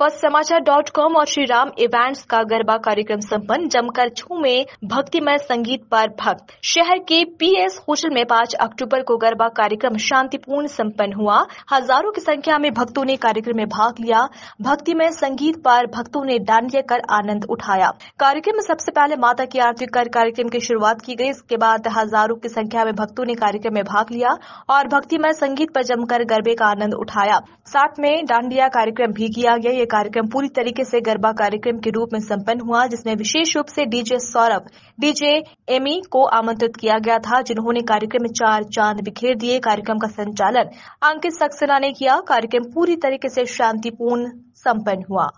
first समाचार dot com और Shri Ram events का गरबा कार्यक्रम संपन्न जमकर छू में भक्तिमय संगीत पर भक्त शहर के पीएस होटल में 5 अक्टूबर को गरबा कार्यक्रम शांतिपूर्ण संपन्न हुआ हजारों की संख्या में भक्तों ने कार्यक्रम में भाग लिया भक्तिमय संगीत पर भक्तों ने डांडिया कर आनंद उठाया कार्यक्रम में सबसे पहले माता की आरती कर कार्यक्रम की शुरुआत की गई इसके बाद हजारों की संख्या में भक्तों ने कार्यक्रम में भाग लिया और भक्तिमय संगीत पर जमकर गरबे का आनंद उठाया साथ में डांडिया कार्यक्रम भी किया गया कार्यक्रम पूरी तरीके से गरबा कार्यक्रम के रूप में संपन्न हुआ जिसमें विशेष रूप से डीजे सौरभ डीजे एमी को आमंत्रित किया गया था जिन्होंने कार्यक्रम में चार चांद बिखेर दिए कार्यक्रम का संचालन अंकित सक्सेना ने किया कार्यक्रम पूरी तरीके से शांतिपूर्ण संपन्न हुआ